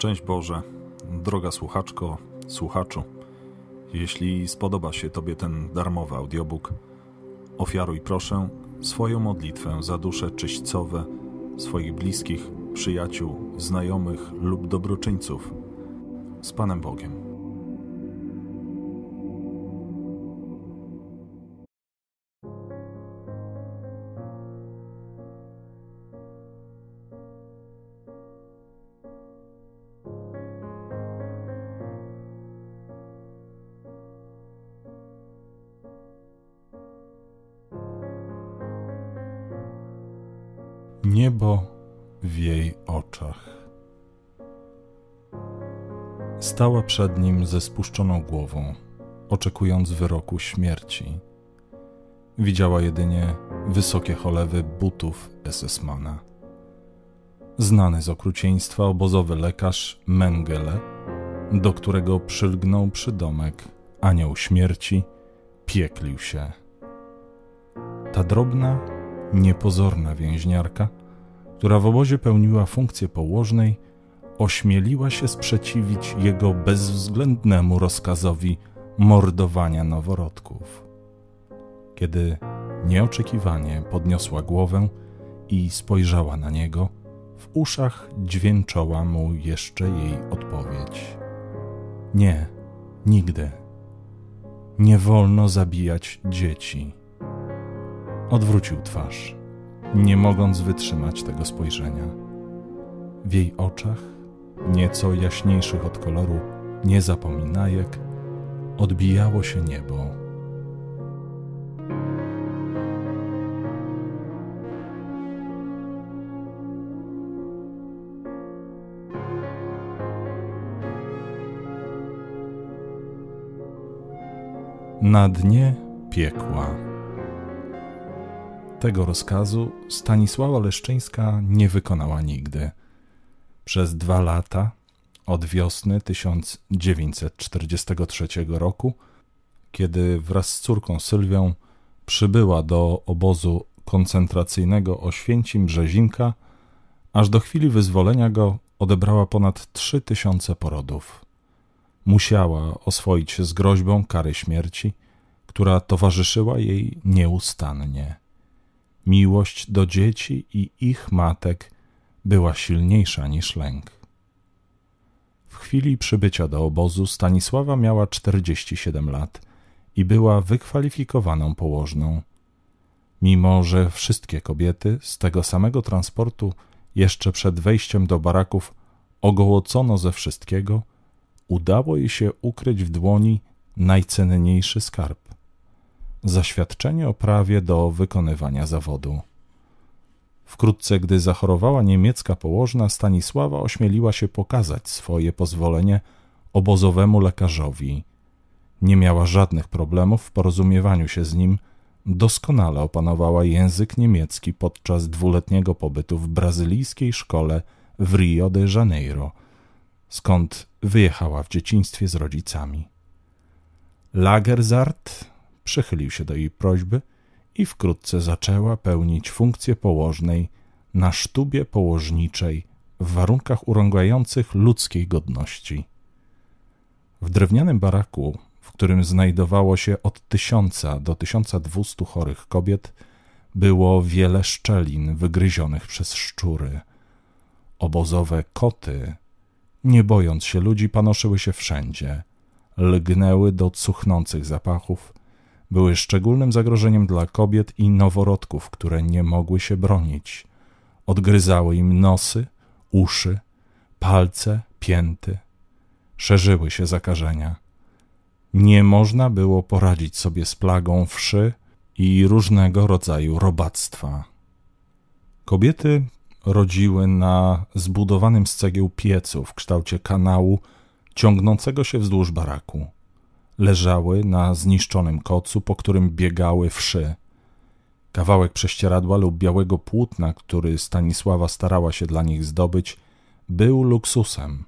Szczęść Boże, droga słuchaczko, słuchaczu. Jeśli spodoba się Tobie ten darmowy audiobook, ofiaruj proszę swoją modlitwę za dusze czyśćcowe swoich bliskich, przyjaciół, znajomych lub dobroczyńców. Z Panem Bogiem. niebo w jej oczach. Stała przed nim ze spuszczoną głową, oczekując wyroku śmierci. Widziała jedynie wysokie cholewy butów Esesmana. Znany z okrucieństwa obozowy lekarz Mengele, do którego przylgnął przydomek Anioł Śmierci, pieklił się. Ta drobna, niepozorna więźniarka, która w obozie pełniła funkcję położnej, ośmieliła się sprzeciwić jego bezwzględnemu rozkazowi mordowania noworodków. Kiedy nieoczekiwanie podniosła głowę i spojrzała na niego, w uszach dźwięczała mu jeszcze jej odpowiedź: Nie, nigdy. Nie wolno zabijać dzieci. Odwrócił twarz, nie mogąc wytrzymać tego spojrzenia. W jej oczach, nieco jaśniejszych od koloru niezapominajek, odbijało się niebo. Na dnie piekła tego rozkazu Stanisława Leszczyńska nie wykonała nigdy. Przez dwa lata, od wiosny 1943 roku, kiedy wraz z córką Sylwią przybyła do obozu koncentracyjnego Oświęcim Brzezinka, aż do chwili wyzwolenia go odebrała ponad 3000 porodów. Musiała oswoić się z groźbą kary śmierci, która towarzyszyła jej nieustannie. Miłość do dzieci i ich matek była silniejsza niż lęk. W chwili przybycia do obozu Stanisława miała 47 lat i była wykwalifikowaną położną. Mimo, że wszystkie kobiety z tego samego transportu jeszcze przed wejściem do baraków ogołocono ze wszystkiego, udało jej się ukryć w dłoni najcenniejszy skarb Zaświadczenie o prawie do wykonywania zawodu. Wkrótce, gdy zachorowała niemiecka położna, Stanisława ośmieliła się pokazać swoje pozwolenie obozowemu lekarzowi. Nie miała żadnych problemów w porozumiewaniu się z nim, doskonale opanowała język niemiecki podczas dwuletniego pobytu w brazylijskiej szkole w Rio de Janeiro, skąd wyjechała w dzieciństwie z rodzicami. Lagerzart przychylił się do jej prośby i wkrótce zaczęła pełnić funkcję położnej na sztubie położniczej w warunkach urągających ludzkiej godności. W drewnianym baraku, w którym znajdowało się od tysiąca do tysiąca dwustu chorych kobiet, było wiele szczelin wygryzionych przez szczury. Obozowe koty, nie bojąc się ludzi, panoszyły się wszędzie, lgnęły do cuchnących zapachów były szczególnym zagrożeniem dla kobiet i noworodków, które nie mogły się bronić. Odgryzały im nosy, uszy, palce, pięty. Szerzyły się zakażenia. Nie można było poradzić sobie z plagą wszy i różnego rodzaju robactwa. Kobiety rodziły na zbudowanym z cegieł piecu w kształcie kanału ciągnącego się wzdłuż baraku leżały na zniszczonym kocu, po którym biegały wszy. Kawałek prześcieradła lub białego płótna, który Stanisława starała się dla nich zdobyć, był luksusem.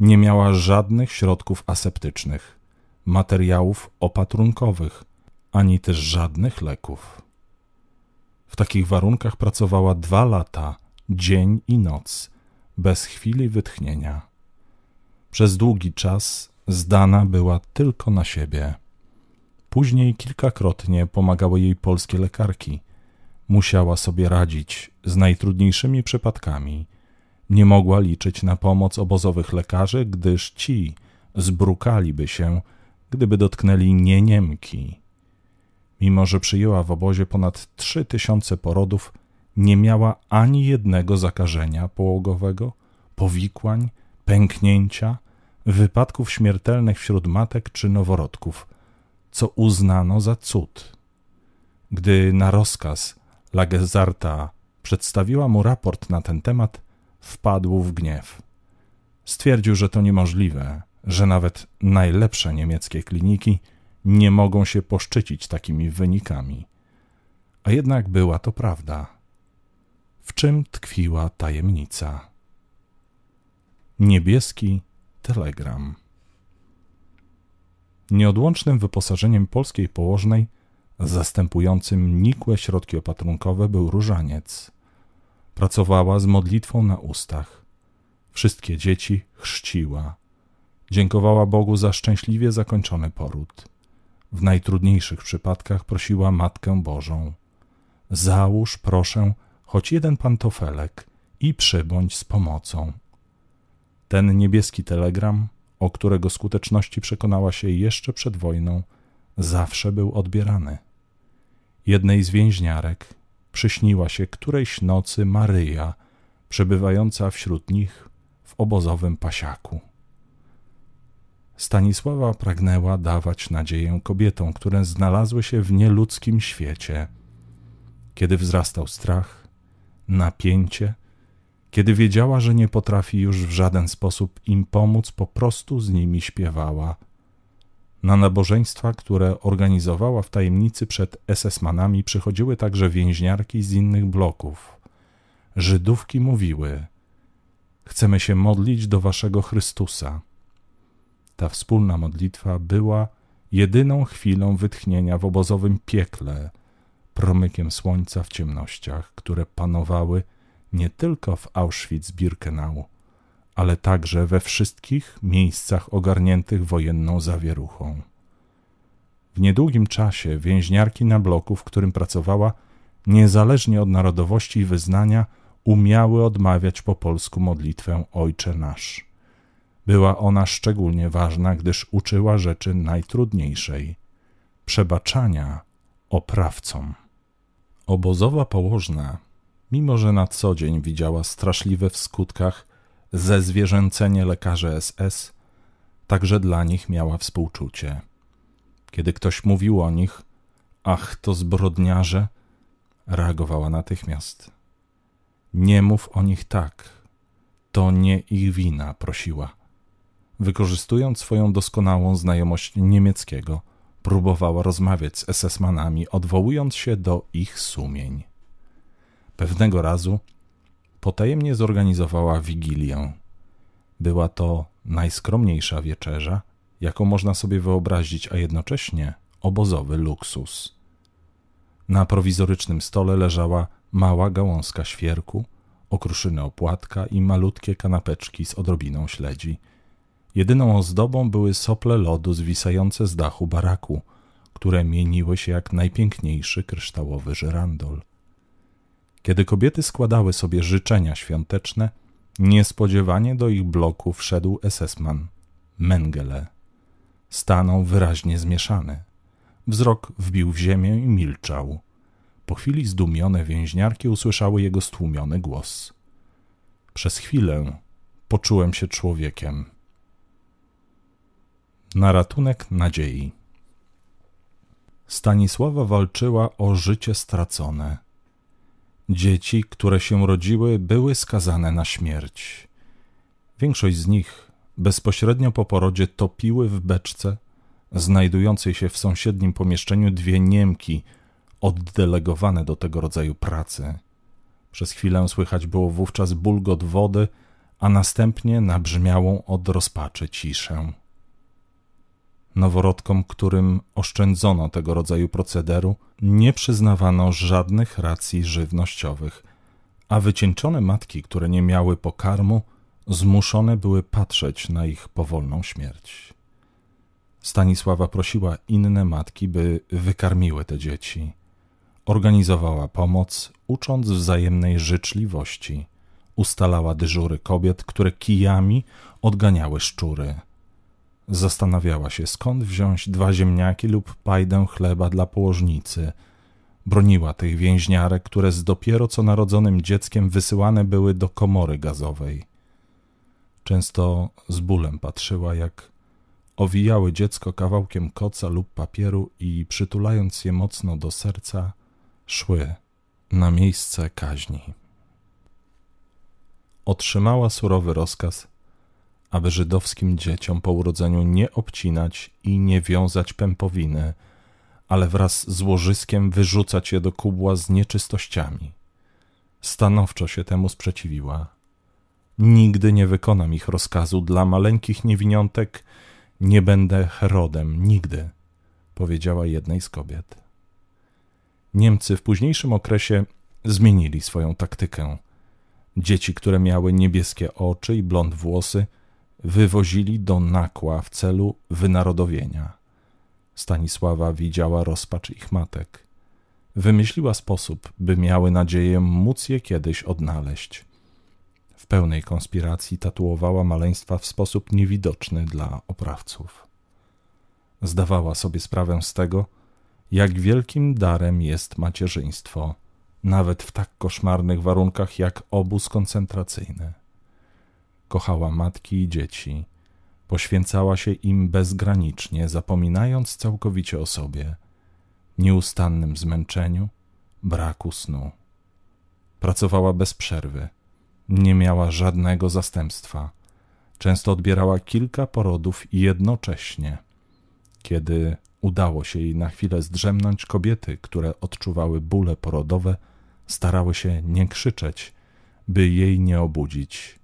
Nie miała żadnych środków aseptycznych, materiałów opatrunkowych, ani też żadnych leków. W takich warunkach pracowała dwa lata, dzień i noc, bez chwili wytchnienia. Przez długi czas zdana była tylko na siebie. Później kilkakrotnie pomagały jej polskie lekarki. Musiała sobie radzić z najtrudniejszymi przypadkami. Nie mogła liczyć na pomoc obozowych lekarzy, gdyż ci zbrukaliby się, gdyby dotknęli nie Niemki. Mimo, że przyjęła w obozie ponad trzy tysiące porodów, nie miała ani jednego zakażenia połogowego, powikłań, pęknięcia – wypadków śmiertelnych wśród matek czy noworodków, co uznano za cud. Gdy na rozkaz Lagezarta przedstawiła mu raport na ten temat, wpadł w gniew. Stwierdził, że to niemożliwe, że nawet najlepsze niemieckie kliniki nie mogą się poszczycić takimi wynikami. A jednak była to prawda. W czym tkwiła tajemnica? Niebieski Telegram. Nieodłącznym wyposażeniem polskiej położnej, zastępującym nikłe środki opatrunkowe, był różaniec. Pracowała z modlitwą na ustach. Wszystkie dzieci chrzciła. Dziękowała Bogu za szczęśliwie zakończony poród. W najtrudniejszych przypadkach prosiła Matkę Bożą. Załóż, proszę, choć jeden pantofelek i przybądź z pomocą. Ten niebieski telegram, o którego skuteczności przekonała się jeszcze przed wojną, zawsze był odbierany. Jednej z więźniarek przyśniła się którejś nocy Maryja, przebywająca wśród nich w obozowym pasiaku. Stanisława pragnęła dawać nadzieję kobietom, które znalazły się w nieludzkim świecie. Kiedy wzrastał strach, napięcie – kiedy wiedziała, że nie potrafi już w żaden sposób im pomóc, po prostu z nimi śpiewała. Na nabożeństwa, które organizowała w tajemnicy przed SS-manami, przychodziły także więźniarki z innych bloków. Żydówki mówiły: Chcemy się modlić do waszego Chrystusa. Ta wspólna modlitwa była jedyną chwilą wytchnienia w obozowym piekle, promykiem słońca w ciemnościach, które panowały nie tylko w Auschwitz-Birkenau, ale także we wszystkich miejscach ogarniętych wojenną zawieruchą. W niedługim czasie więźniarki na bloku, w którym pracowała, niezależnie od narodowości i wyznania, umiały odmawiać po polsku modlitwę Ojcze Nasz. Była ona szczególnie ważna, gdyż uczyła rzeczy najtrudniejszej przebaczania oprawcom. Obozowa położna Mimo, że na co dzień widziała straszliwe w skutkach zezwierzęcenie lekarzy SS, także dla nich miała współczucie. Kiedy ktoś mówił o nich, ach to zbrodniarze, reagowała natychmiast. Nie mów o nich tak, to nie ich wina, prosiła. Wykorzystując swoją doskonałą znajomość niemieckiego, próbowała rozmawiać z SS-manami, odwołując się do ich sumień. Pewnego razu potajemnie zorganizowała wigilię. Była to najskromniejsza wieczerza, jaką można sobie wyobrazić, a jednocześnie obozowy luksus. Na prowizorycznym stole leżała mała gałązka świerku, okruszyny opłatka i malutkie kanapeczki z odrobiną śledzi. Jedyną ozdobą były sople lodu zwisające z dachu baraku, które mieniły się jak najpiękniejszy kryształowy żyrandol. Kiedy kobiety składały sobie życzenia świąteczne, niespodziewanie do ich bloku wszedł SS-man Mengele. Stanął wyraźnie zmieszany. Wzrok wbił w ziemię i milczał. Po chwili zdumione więźniarki usłyszały jego stłumiony głos. Przez chwilę poczułem się człowiekiem. Na ratunek nadziei. Stanisława walczyła o życie stracone – Dzieci, które się rodziły, były skazane na śmierć. Większość z nich bezpośrednio po porodzie topiły w beczce znajdującej się w sąsiednim pomieszczeniu dwie Niemki oddelegowane do tego rodzaju pracy. Przez chwilę słychać było wówczas bulgot wody, a następnie nabrzmiałą od rozpaczy ciszę. Noworodkom, którym oszczędzono tego rodzaju procederu, nie przyznawano żadnych racji żywnościowych, a wycieńczone matki, które nie miały pokarmu, zmuszone były patrzeć na ich powolną śmierć. Stanisława prosiła inne matki, by wykarmiły te dzieci. Organizowała pomoc, ucząc wzajemnej życzliwości. Ustalała dyżury kobiet, które kijami odganiały szczury. Zastanawiała się, skąd wziąć dwa ziemniaki lub pajdę chleba dla położnicy. Broniła tych więźniarek, które z dopiero co narodzonym dzieckiem wysyłane były do komory gazowej. Często z bólem patrzyła, jak owijały dziecko kawałkiem koca lub papieru i przytulając je mocno do serca, szły na miejsce kaźni. Otrzymała surowy rozkaz aby żydowskim dzieciom po urodzeniu nie obcinać i nie wiązać pępowiny, ale wraz z łożyskiem wyrzucać je do kubła z nieczystościami. Stanowczo się temu sprzeciwiła. Nigdy nie wykonam ich rozkazu dla maleńkich niewiniątek, nie będę Herodem, nigdy, powiedziała jednej z kobiet. Niemcy w późniejszym okresie zmienili swoją taktykę. Dzieci, które miały niebieskie oczy i blond włosy, wywozili do Nakła w celu wynarodowienia. Stanisława widziała rozpacz ich matek. Wymyśliła sposób, by miały nadzieję móc je kiedyś odnaleźć. W pełnej konspiracji tatuowała maleństwa w sposób niewidoczny dla oprawców. Zdawała sobie sprawę z tego, jak wielkim darem jest macierzyństwo, nawet w tak koszmarnych warunkach jak obóz koncentracyjny kochała matki i dzieci, poświęcała się im bezgranicznie, zapominając całkowicie o sobie, nieustannym zmęczeniu, braku snu. Pracowała bez przerwy, nie miała żadnego zastępstwa. Często odbierała kilka porodów jednocześnie. Kiedy udało się jej na chwilę zdrzemnąć, kobiety, które odczuwały bóle porodowe, starały się nie krzyczeć, by jej nie obudzić.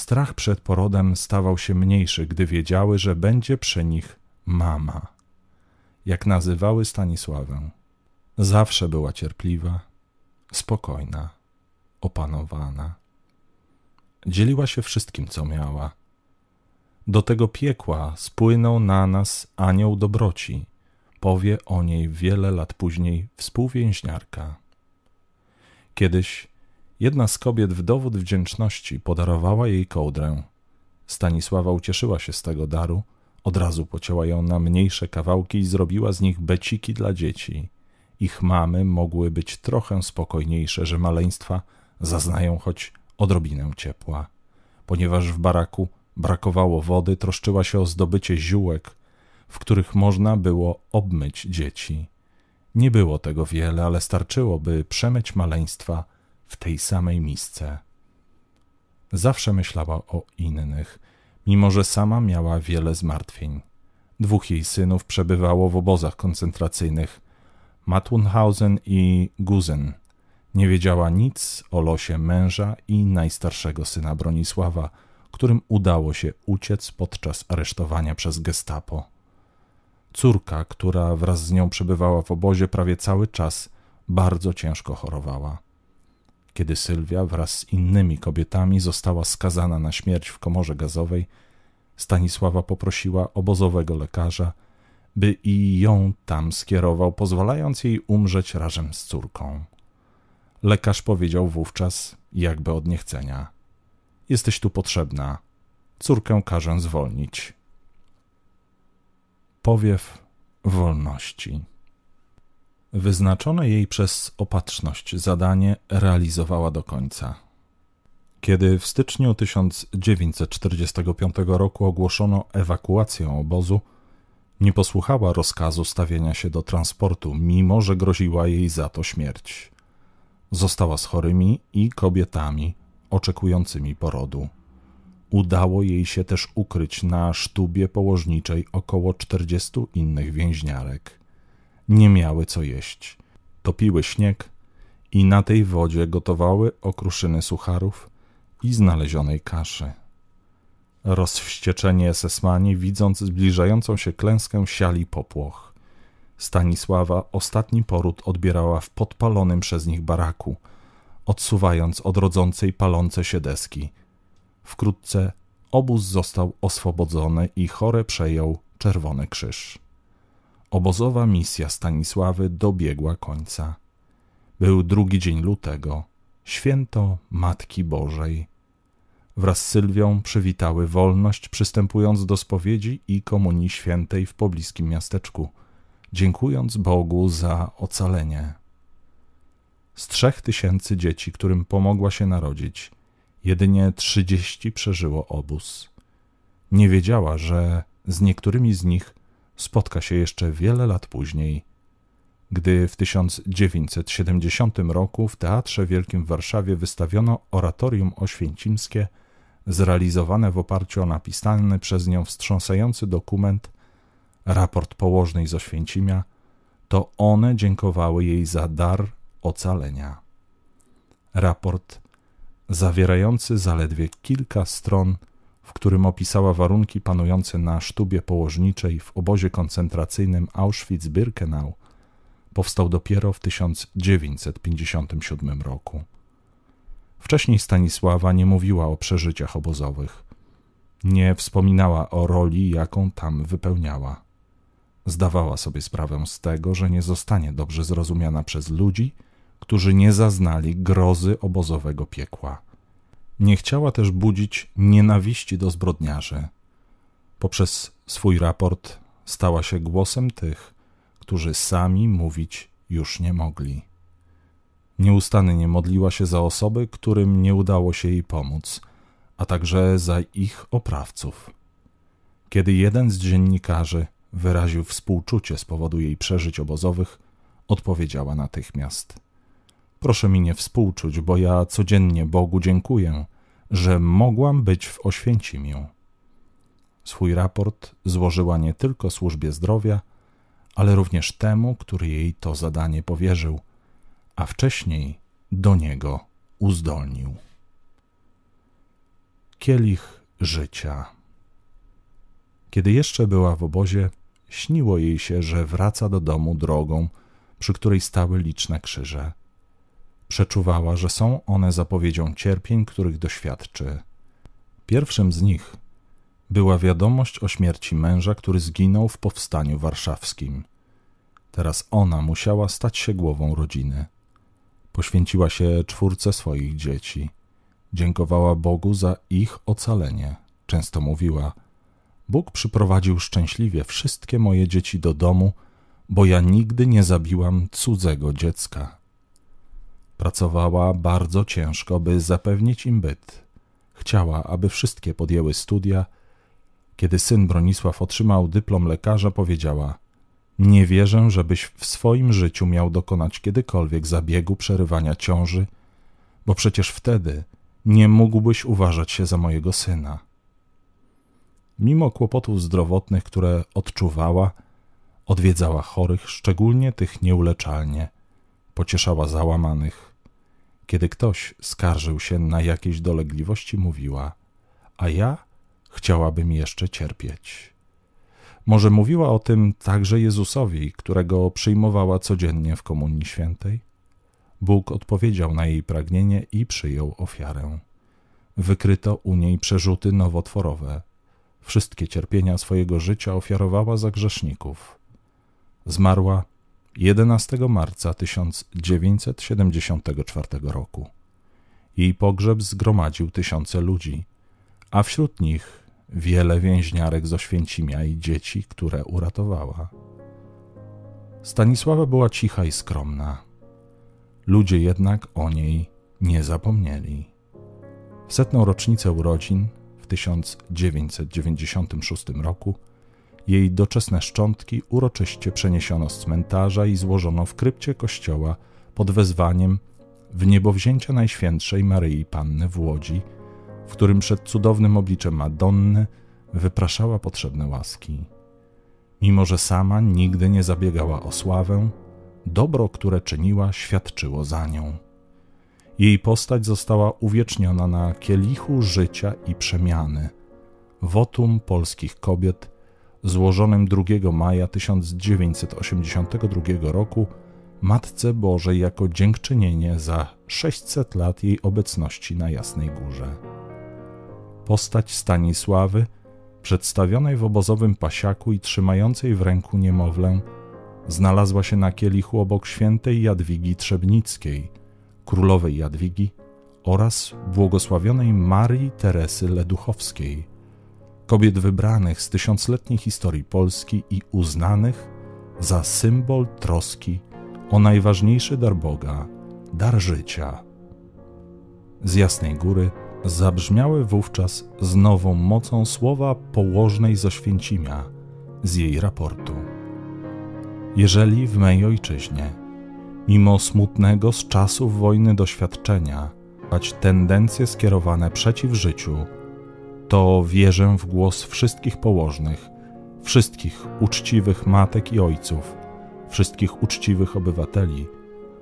Strach przed porodem stawał się mniejszy, gdy wiedziały, że będzie przy nich mama, jak nazywały Stanisławę. Zawsze była cierpliwa, spokojna, opanowana. Dzieliła się wszystkim, co miała. Do tego piekła spłynął na nas anioł dobroci. Powie o niej wiele lat później współwięźniarka. Kiedyś Jedna z kobiet w dowód wdzięczności podarowała jej kołdrę. Stanisława ucieszyła się z tego daru, od razu pocięła ją na mniejsze kawałki i zrobiła z nich beciki dla dzieci. Ich mamy mogły być trochę spokojniejsze, że maleństwa zaznają choć odrobinę ciepła. Ponieważ w baraku brakowało wody, troszczyła się o zdobycie ziółek, w których można było obmyć dzieci. Nie było tego wiele, ale starczyłoby by przemyć maleństwa – w tej samej misce. Zawsze myślała o innych, mimo że sama miała wiele zmartwień. Dwóch jej synów przebywało w obozach koncentracyjnych Matunhausen i Guzen. Nie wiedziała nic o losie męża i najstarszego syna Bronisława, którym udało się uciec podczas aresztowania przez gestapo. Córka, która wraz z nią przebywała w obozie prawie cały czas, bardzo ciężko chorowała. Kiedy Sylwia wraz z innymi kobietami została skazana na śmierć w komorze gazowej, Stanisława poprosiła obozowego lekarza, by i ją tam skierował, pozwalając jej umrzeć razem z córką. Lekarz powiedział wówczas, jakby od niechcenia: Jesteś tu potrzebna. Córkę każę zwolnić. Powiew wolności. Wyznaczone jej przez opatrzność zadanie realizowała do końca. Kiedy w styczniu 1945 roku ogłoszono ewakuację obozu, nie posłuchała rozkazu stawienia się do transportu, mimo że groziła jej za to śmierć. Została z chorymi i kobietami oczekującymi porodu. Udało jej się też ukryć na sztubie położniczej około 40 innych więźniarek nie miały co jeść. Topiły śnieg i na tej wodzie gotowały okruszyny sucharów i znalezionej kaszy. Rozwścieczeni esesmani, widząc zbliżającą się klęskę, siali popłoch. Stanisława ostatni poród odbierała w podpalonym przez nich baraku, odsuwając od rodzącej palące się deski. Wkrótce obóz został oswobodzony i chore przejął Czerwony Krzyż. Obozowa misja Stanisławy dobiegła końca. Był drugi dzień lutego, święto Matki Bożej. Wraz z Sylwią przywitały wolność, przystępując do spowiedzi i komunii świętej w pobliskim miasteczku, dziękując Bogu za ocalenie. Z trzech tysięcy dzieci, którym pomogła się narodzić, jedynie trzydzieści przeżyło obóz. Nie wiedziała, że z niektórymi z nich spotka się jeszcze wiele lat później, gdy w 1970 roku w Teatrze Wielkim w Warszawie wystawiono oratorium oświęcimskie, zrealizowane w oparciu o napisany przez nią wstrząsający dokument Raport Położnej z Oświęcimia, to one dziękowały jej za dar ocalenia. Raport zawierający zaledwie kilka stron w którym opisała warunki panujące na sztubie położniczej w obozie koncentracyjnym Auschwitz-Birkenau, powstał dopiero w 1957 roku. Wcześniej Stanisława nie mówiła o przeżyciach obozowych. Nie wspominała o roli, jaką tam wypełniała. Zdawała sobie sprawę z tego, że nie zostanie dobrze zrozumiana przez ludzi, którzy nie zaznali grozy obozowego piekła. Nie chciała też budzić nienawiści do zbrodniarzy. Poprzez swój raport stała się głosem tych, którzy sami mówić już nie mogli. Nieustannie modliła się za osoby, którym nie udało się jej pomóc, a także za ich oprawców. Kiedy jeden z dziennikarzy wyraził współczucie z powodu jej przeżyć obozowych, odpowiedziała natychmiast – Proszę mi nie współczuć, bo ja codziennie Bogu dziękuję, że mogłam być w Oświęcimiu. Swój raport złożyła nie tylko służbie zdrowia, ale również temu, który jej to zadanie powierzył, a wcześniej do niego uzdolnił. Kielich życia. Kiedy jeszcze była w obozie, śniło jej się, że wraca do domu drogą, przy której stały liczne krzyże. Przeczuwała, że są one zapowiedzią cierpień, których doświadczy. Pierwszym z nich była wiadomość o śmierci męża, który zginął w powstaniu warszawskim. Teraz ona musiała stać się głową rodziny. Poświęciła się czwórce swoich dzieci. Dziękowała Bogu za ich ocalenie. Często mówiła: Bóg przyprowadził szczęśliwie wszystkie moje dzieci do domu, bo ja nigdy nie zabiłam cudzego dziecka. Pracowała bardzo ciężko, by zapewnić im byt. Chciała, aby wszystkie podjęły studia. Kiedy syn Bronisław otrzymał dyplom lekarza, powiedziała: Nie wierzę, żebyś w swoim życiu miał dokonać kiedykolwiek zabiegu przerywania ciąży, bo przecież wtedy nie mógłbyś uważać się za mojego syna. Mimo kłopotów zdrowotnych, które odczuwała, odwiedzała chorych, szczególnie tych nieuleczalnie, pocieszała załamanych, kiedy ktoś skarżył się na jakieś dolegliwości, mówiła: A ja chciałabym jeszcze cierpieć. Może mówiła o tym także Jezusowi, którego przyjmowała codziennie w Komunii Świętej? Bóg odpowiedział na jej pragnienie i przyjął ofiarę. Wykryto u niej przerzuty nowotworowe. Wszystkie cierpienia swojego życia ofiarowała za grzeszników. Zmarła 11 marca 1974 roku. Jej pogrzeb zgromadził tysiące ludzi, a wśród nich wiele więźniarek z Oświęcimia i dzieci, które uratowała. Stanisława była cicha i skromna. Ludzie jednak o niej nie zapomnieli. W setną rocznicę urodzin w 1996 roku jej doczesne szczątki uroczyście przeniesiono z cmentarza i złożono w krypcie kościoła pod wezwaniem w niebowzięcia Najświętszej Maryi Panny w Łodzi, w którym przed cudownym obliczem Madonny wypraszała potrzebne łaski. Mimo, że sama nigdy nie zabiegała o sławę, dobro, które czyniła, świadczyło za nią. Jej postać została uwieczniona na kielichu życia i przemiany, wotum polskich kobiet złożonym 2 maja 1982 roku Matce Bożej jako dziękczynienie za 600 lat jej obecności na Jasnej Górze. Postać Stanisławy, przedstawionej w obozowym pasiaku i trzymającej w ręku niemowlę, znalazła się na kielichu obok świętej Jadwigi Trzebnickiej, królowej Jadwigi oraz błogosławionej Marii Teresy Leduchowskiej – kobiet wybranych z tysiącletniej historii Polski i uznanych za symbol troski o najważniejszy dar Boga, dar życia. Z Jasnej Góry zabrzmiały wówczas z nową mocą słowa położnej z z jej raportu. Jeżeli w mej ojczyźnie, mimo smutnego z czasów wojny doświadczenia, choć tendencje skierowane przeciw życiu, to wierzę w głos wszystkich położnych, wszystkich uczciwych matek i ojców, wszystkich uczciwych obywateli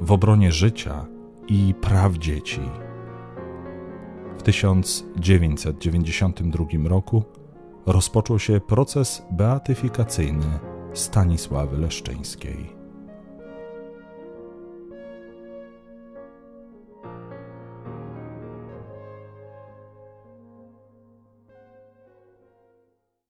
w obronie życia i praw dzieci. W 1992 roku rozpoczął się proces beatyfikacyjny Stanisławy Leszczyńskiej.